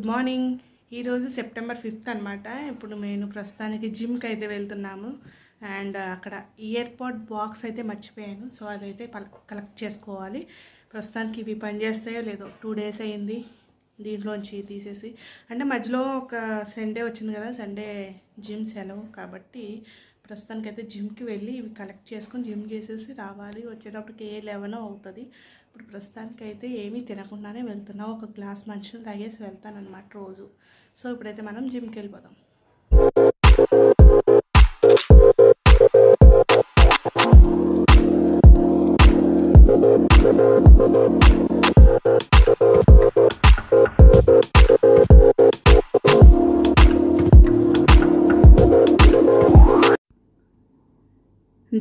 Good morning ఈరోజు September fifth అనమాట ఇప్పుడు నేను ప్రస్తుతానికి జిమ్కి అయితే వెళ్తున్నాము అండ్ అక్కడ ఇయర్పాడ్ బాక్స్ అయితే మర్చిపోయాను సో అదైతే కలెక్ట్ చేసుకోవాలి ప్రస్తుతానికి ఇవి పనిచేస్తాయో లేదో టూ డేస్ అయింది దీంట్లోంచి తీసేసి అంటే మధ్యలో ఒక సండే వచ్చింది కదా సండే జిమ్ సెలవు కాబట్టి ప్రస్తుతానికైతే జిమ్కి వెళ్ళి ఇవి కలెక్ట్ చేసుకొని జిమ్ చేసేసి రావాలి వచ్చేటప్పటికి ఏ లెవెన్ అవుతుంది ఇప్పుడు ప్రస్తుతానికైతే ఏమీ తినకుండానే వెళ్తున్నావు ఒక గ్లాస్ మంచినీళ్ళు తాగేసి వెళ్తానమాట రోజు సో ఇప్పుడైతే మనం జిమ్కి వెళ్ళిపోదాం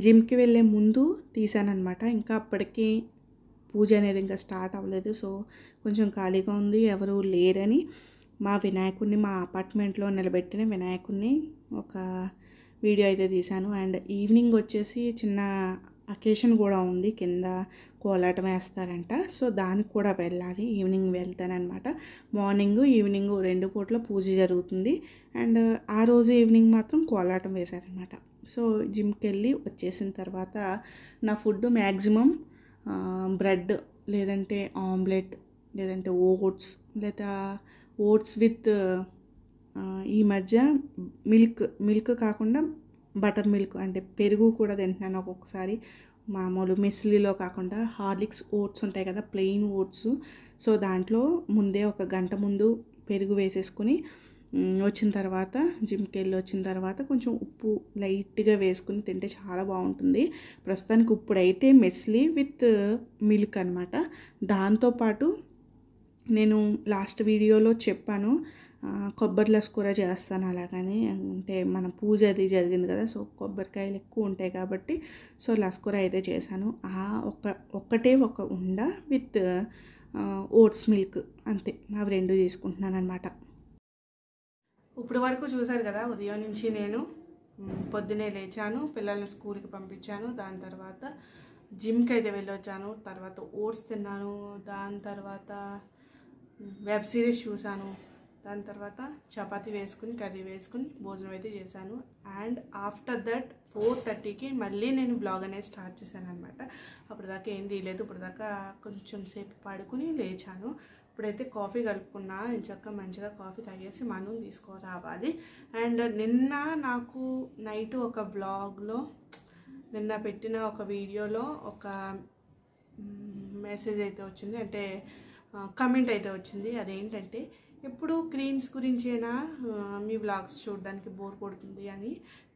జిమ్కి వెళ్ళే ముందు తీసానమాట ఇంకా అప్పటికి పూజ అనేది ఇంకా స్టార్ట్ అవ్వలేదు సో కొంచెం ఖాళీగా ఉంది ఎవరు లేరని మా వినాయకుడిని మా అపార్ట్మెంట్లో నిలబెట్టిన వినాయకుడిని ఒక వీడియో అయితే తీశాను అండ్ ఈవినింగ్ వచ్చేసి చిన్న అకేషన్ కూడా ఉంది కింద కోలాటం వేస్తారంట సో దానికి కూడా వెళ్ళాలి ఈవినింగ్ వెళ్తానమాట మార్నింగ్ ఈవినింగ్ రెండు పూట్ల పూజ జరుగుతుంది అండ్ ఆ రోజు ఈవినింగ్ మాత్రం కోలాటం వేశారనమాట సో జిమ్కి వెళ్ళి వచ్చేసిన తర్వాత నా ఫుడ్ మ్యాక్సిమం బ్రెడ్ లేదంటే ఆమ్లెట్ లేదంటే ఓట్స్ లేదా ఓట్స్ విత్ ఈ మధ్య మిల్క్ మిల్క్ కాకుండా బటర్ మిల్క్ అంటే పెరుగు కూడా తింటున్నాను ఒక్కొక్కసారి మామూలు మెస్లీలో కాకుండా హార్లిక్స్ ఓట్స్ ఉంటాయి కదా ప్లెయిన్ ఓట్స్ సో దాంట్లో ముందే ఒక గంట ముందు పెరుగు వేసేసుకుని వచ్చిన తర్వాత జిమ్కి వెళ్ళి వచ్చిన తర్వాత కొంచెం ఉప్పు లైట్గా వేసుకుని తింటే చాలా బాగుంటుంది ప్రస్తుతానికి ఇప్పుడైతే మెస్లీ విత్ మిల్క్ అనమాట దాంతోపాటు నేను లాస్ట్ వీడియోలో చెప్పాను కొబ్బరి లస్కూర చేస్తాను అలాగని అంటే మన పూజ అది జరిగింది కదా సో కొబ్బరికాయలు ఎక్కువ ఉంటాయి కాబట్టి సో లస్కూర అయితే చేశాను ఆ ఒక ఒక్కటే ఒక ఉండ విత్ ఓట్స్ మిల్క్ అంతే అవి రెండు తీసుకుంటున్నాను అనమాట ఇప్పుడు వరకు చూశారు కదా ఉదయం నుంచి నేను పొద్దునే లేచాను పిల్లల్ని స్కూల్కి పంపించాను దాని తర్వాత జిమ్కి అయితే వెళ్ళొచ్చాను తర్వాత ఓట్స్ తిన్నాను దాని తర్వాత వెబ్ సిరీస్ చూశాను దాని తర్వాత చపాతి వేసుకుని కర్రీ వేసుకుని భోజనం అయితే చేశాను అండ్ ఆఫ్టర్ దట్ ఫోర్ థర్టీకి మళ్ళీ నేను బ్లాగ్ అనేది స్టార్ట్ చేశాను అనమాట అప్పటిదాకా ఏం తీయలేదు ఇప్పటిదాకా కొంచెం సేపు పడుకుని లేచాను ఇప్పుడైతే కాఫీ కలుపుకున్నా ఇంచక్క మంచిగా కాఫీ తాగేసి మనం తీసుకురావాలి అండ్ నిన్న నాకు నైట్ ఒక బ్లాగ్లో నిన్న పెట్టిన ఒక వీడియోలో ఒక మెసేజ్ అయితే వచ్చింది అంటే కమెంట్ అయితే వచ్చింది అదేంటంటే ఎప్పుడు క్రీమ్స్ గురించైనా మీ వ్లాగ్స్ చూడడానికి బోర్ కొడుతుంది అని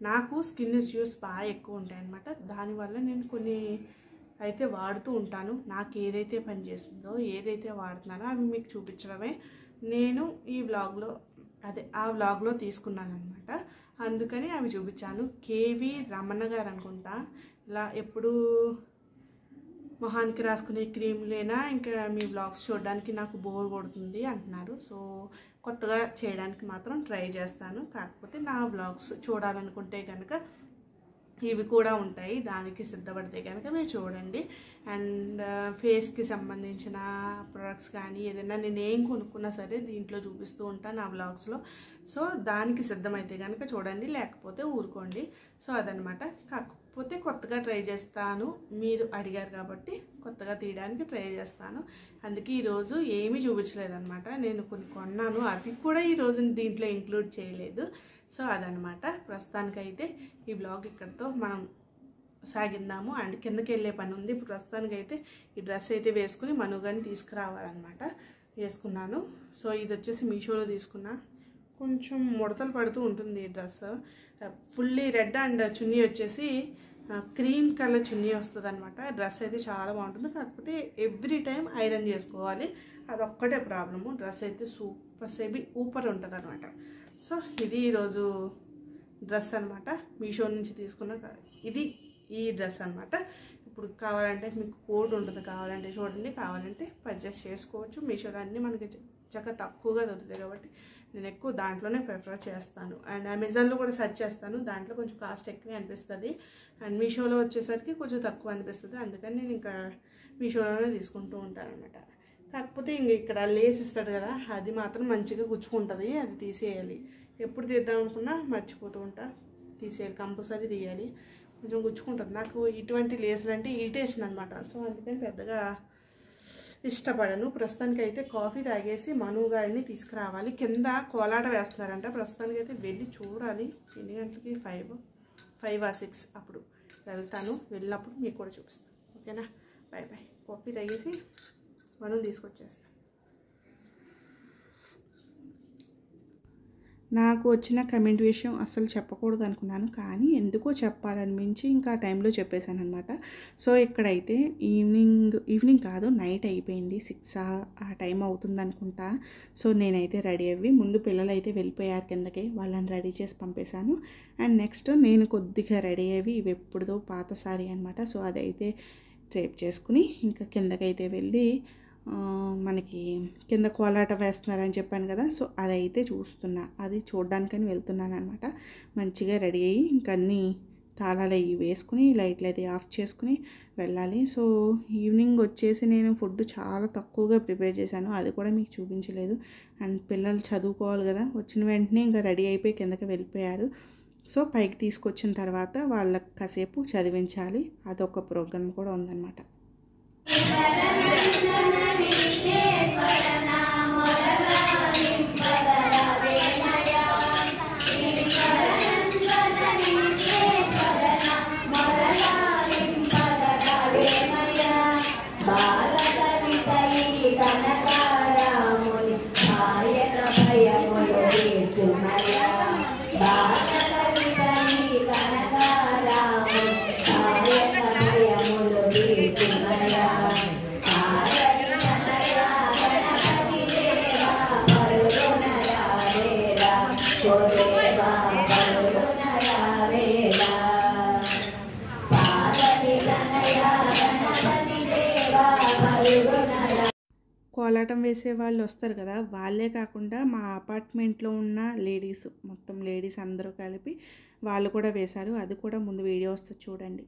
నాకు స్కిన్ ఇష్యూస్ బాగా ఎక్కువ ఉంటాయి అనమాట దానివల్ల నేను కొన్ని అయితే వాడుతూ ఉంటాను నాకు ఏదైతే పని చేస్తుందో ఏదైతే వాడుతున్నానో అవి మీకు చూపించడమే నేను ఈ వ్లాగ్లో అదే ఆ వ్లాగ్లో తీసుకున్నాను అనమాట అందుకని అవి చూపించాను కేవి రమణ గారు అనుకుంటా ఇలా ఎప్పుడు మొహానికి రాసుకునే క్రీమ్లేనా ఇంకా మీ బ్లాగ్స్ చూడడానికి నాకు బోర్ కొడుతుంది అంటున్నారు సో కొత్తగా చేయడానికి మాత్రం ట్రై చేస్తాను కాకపోతే నా బ్లాగ్స్ చూడాలనుకుంటే కనుక ఇవి కూడా ఉంటాయి దానికి సిద్ధపడితే కనుక మీరు చూడండి అండ్ ఫేస్కి సంబంధించిన ప్రొడక్ట్స్ కానీ ఏదైనా నేను ఏం కొనుక్కున్నా సరే దీంట్లో చూపిస్తూ ఉంటాను ఆ బ్లాగ్స్లో సో దానికి సిద్ధమైతే కనుక చూడండి లేకపోతే ఊరుకోండి సో అదనమాట కాకపోతే కొత్తగా ట్రై చేస్తాను మీరు అడిగారు కాబట్టి కొత్తగా తీయడానికి ట్రై చేస్తాను అందుకే ఈరోజు ఏమీ అనమాట నేను కొన్ని కొన్నాను అవి కూడా ఈరోజు దీంట్లో ఇంక్లూడ్ చేయలేదు సో అదనమాట ప్రస్తుతానికైతే ఈ బ్లాగ్ ఇక్కడితో మనం సాగిందాము అండ్ కిందకి వెళ్ళే పని ఉంది ఇప్పుడు ప్రస్తుతానికైతే ఈ డ్రెస్ అయితే వేసుకుని మనుగాని తీసుకురావాలన్నమాట వేసుకున్నాను సో ఇది వచ్చేసి మీషోలో తీసుకున్నా కొంచెం ముడతలు పడుతూ ఉంటుంది ఈ dress fully red and chunni వచ్చేసి క్రీమ్ కలర్ చున్నీ వస్తుంది అనమాట డ్రెస్ అయితే చాలా బాగుంటుంది కాకపోతే ఎవ్రీ టైం ఐరన్ చేసుకోవాలి అదొక్కటే ప్రాబ్లము డ్రెస్ అయితే సూపర్ సేబి ఊపర్ ఉంటుంది అనమాట సో ఇది ఈరోజు డ్రెస్ అనమాట మీషో నుంచి తీసుకున్న ఇది ఈ డ్రెస్ అనమాట ఇప్పుడు కావాలంటే మీకు కోడ్ ఉంటుంది కావాలంటే చూడండి కావాలంటే పర్చేస్ చేసుకోవచ్చు మీషోలో అన్నీ మనకి చక్కగా తక్కువగా దొరుకుతాయి కాబట్టి నేను ఎక్కువ దాంట్లోనే ప్రిఫర్ చేస్తాను అండ్ అమెజాన్లో కూడా సెర్చ్ చేస్తాను దాంట్లో కొంచెం కాస్ట్ ఎక్కువే అనిపిస్తుంది అండ్ మీషోలో వచ్చేసరికి కొంచెం తక్కువ అనిపిస్తుంది అందుకని నేను ఇంకా మీషోలోనే తీసుకుంటూ ఉంటాను అనమాట కాకపోతే ఇంక ఇక్కడ లేస్ ఇస్తాడు కదా అది మాత్రం మంచిగా గుచ్చుకుంటుంది అది తీసేయాలి ఎప్పుడు తీద్దాం అనుకున్నా మర్చిపోతూ ఉంటా తీసేయాలి కంపల్సరీ తీయాలి కొంచెం గుచ్చుకుంటుంది నాకు ఇటువంటి లేసులు అంటే ఇరిటేషన్ అనమాట సో అందుకని పెద్దగా ఇష్టపడను ప్రస్తుతానికి అయితే కాఫీ తాగేసి మనుగాడిని తీసుకురావాలి కింద కోలాట వేస్తున్నారంట ప్రస్తుతానికి అయితే వెళ్ళి చూడాలి ఎన్ని గంటలకి ఫైవ్ ఫైవ్ ఆ సిక్స్ అప్పుడు వెళ్తాను వెళ్ళినప్పుడు మీకు కూడా చూపిస్తాను ఓకేనా బాయ్ బాయ్ కాఫీ తాగేసి మనం తీసుకొచ్చేస్తాం నాకు వచ్చిన కమెంట్ విషయం అసలు చెప్పకూడదు అనుకున్నాను కానీ ఎందుకో చెప్పాలనిపించి ఇంకా టైంలో చెప్పేశాను అనమాట సో ఇక్కడైతే ఈవినింగ్ ఈవినింగ్ కాదు నైట్ అయిపోయింది సిక్స్ ఆ టైం అవుతుంది అనుకుంటా సో నేనైతే రెడీ అయ్యి ముందు పిల్లలు అయితే వెళ్ళిపోయారు కిందకి వాళ్ళని రెడీ చేసి పంపేశాను అండ్ నెక్స్ట్ నేను కొద్దిగా రెడీ అయ్యి ఇవి ఎప్పుడుదో పాత సారీ అనమాట సో అదైతే ట్రేప్ చేసుకుని ఇంకా కిందకైతే వెళ్ళి మనకి కింద కోలాట వేస్తున్నారని చెప్పాను కదా సో అదైతే చూస్తున్నా అది చూడడానికని వెళ్తున్నాను అనమాట మంచిగా రెడీ అయ్యి ఇంకన్నీ తాళాలు అవి వేసుకుని లైట్లు అది ఆఫ్ చేసుకుని వెళ్ళాలి సో ఈవినింగ్ వచ్చేసి నేను ఫుడ్ చాలా తక్కువగా ప్రిపేర్ చేశాను అది కూడా మీకు చూపించలేదు అండ్ పిల్లలు చదువుకోవాలి కదా వచ్చిన వెంటనే ఇంకా రెడీ అయిపోయి కిందకి వెళ్ళిపోయారు సో పైకి తీసుకొచ్చిన తర్వాత వాళ్ళకి కాసేపు చదివించాలి అదొక ప్రోగ్రామ్ కూడా ఉందన్నమాట Amen. కరాటం వేసే వాళ్ళు వస్తారు కదా వాళ్ళే కాకుండా మా అపార్ట్మెంట్లో ఉన్న లేడీస్ మొత్తం లేడీస్ అందరూ కలిపి వాళ్ళు కూడా వేశారు అది కూడా ముందు వీడియో వస్తుంది చూడండి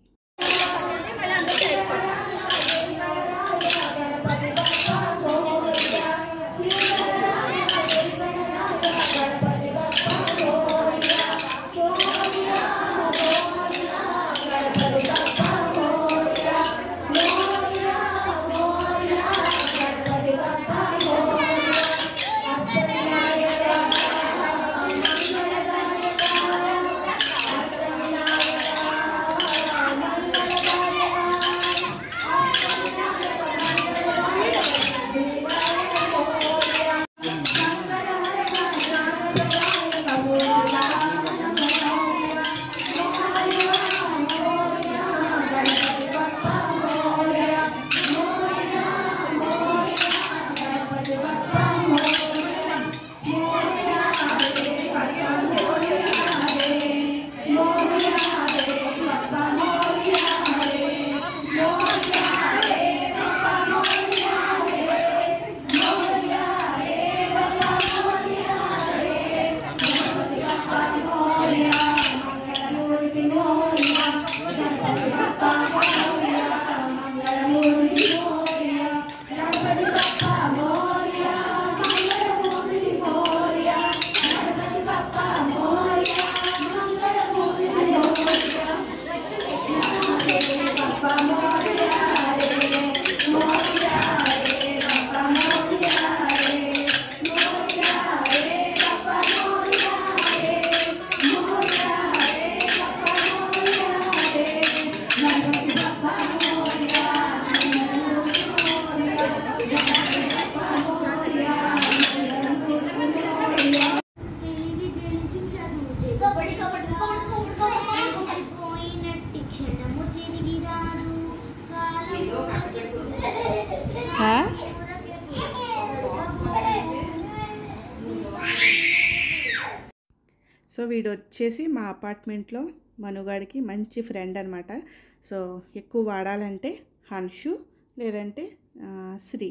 Thank you. సో వీడు వచ్చేసి మా అపార్ట్మెంట్లో మనుగాడికి మంచి ఫ్రెండ్ అనమాట సో ఎక్కువ వాడాలంటే హన్షు లేదంటే శ్రీ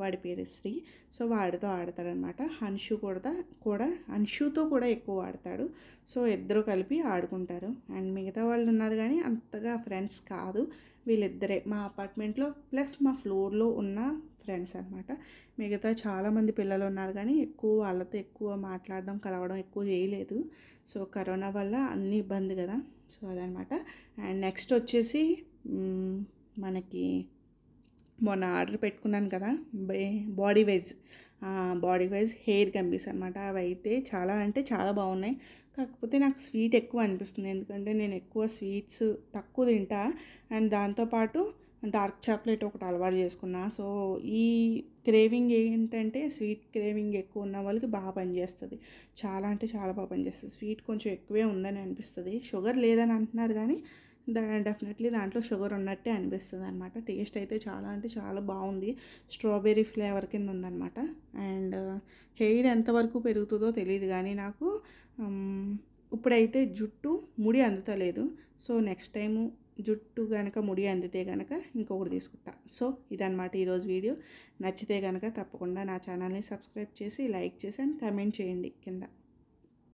వాడి పేరు శ్రీ సో వాడితో ఆడతాడనమాట హన్షు కూడా కూడా హన్షుతో కూడా ఎక్కువ ఆడతాడు సో ఇద్దరు కలిపి ఆడుకుంటారు అండ్ మిగతా వాళ్ళు ఉన్నారు కానీ అంతగా ఫ్రెండ్స్ కాదు వీళ్ళిద్దరే మా అపార్ట్మెంట్లో ప్లస్ మా ఫ్లోర్లో ఉన్న ఫ్రెండ్స్ అనమాట మిగతా చాలామంది పిల్లలు ఉన్నారు కానీ ఎక్కువ వాళ్ళతో ఎక్కువ మాట్లాడడం కలవడం ఎక్కువ చేయలేదు సో కరోనా వల్ల అన్నీ ఇబ్బంది కదా సో అదనమాట అండ్ నెక్స్ట్ వచ్చేసి మనకి మొన్న ఆర్డర్ పెట్టుకున్నాను కదా body wise body wise hair gummies అనమాట అవి అయితే చాలా అంటే చాలా బాగున్నాయి కాకపోతే నాకు స్వీట్ ఎక్కువ అనిపిస్తుంది ఎందుకంటే నేను ఎక్కువ స్వీట్స్ తక్కువ తింటా అండ్ దాంతోపాటు డార్క్ చాక్లెట్ ఒకటి అలవాటు చేసుకున్నా సో ఈ క్రేవింగ్ ఏంటంటే స్వీట్ క్రేవింగ్ ఎక్కువ ఉన్న వాళ్ళకి బాగా పనిచేస్తుంది చాలా అంటే చాలా బాగా పనిచేస్తుంది స్వీట్ కొంచెం ఎక్కువే ఉందని అనిపిస్తుంది షుగర్ లేదని అంటున్నారు కానీ దా డెఫినెట్లీ దాంట్లో షుగర్ ఉన్నట్టే అనిపిస్తుంది అనమాట టేస్ట్ అయితే చాలా అంటే చాలా బాగుంది స్ట్రాబెర్రీ ఫ్లేవర్ కింద ఉందనమాట అండ్ హెయిర్ ఎంతవరకు పెరుగుతుందో తెలియదు కానీ నాకు ఇప్పుడైతే జుట్టు ముడి అందుతలేదు సో నెక్స్ట్ టైము జుట్టు కనుక ముడి అందితే కనుక ఇంకొకటి తీసుకుంటా సో ఇదనమాట ఈరోజు వీడియో నచ్చితే కనుక తప్పకుండా నా ఛానల్ని సబ్స్క్రైబ్ చేసి లైక్ చేసి అండ్ కమెంట్ చేయండి కింద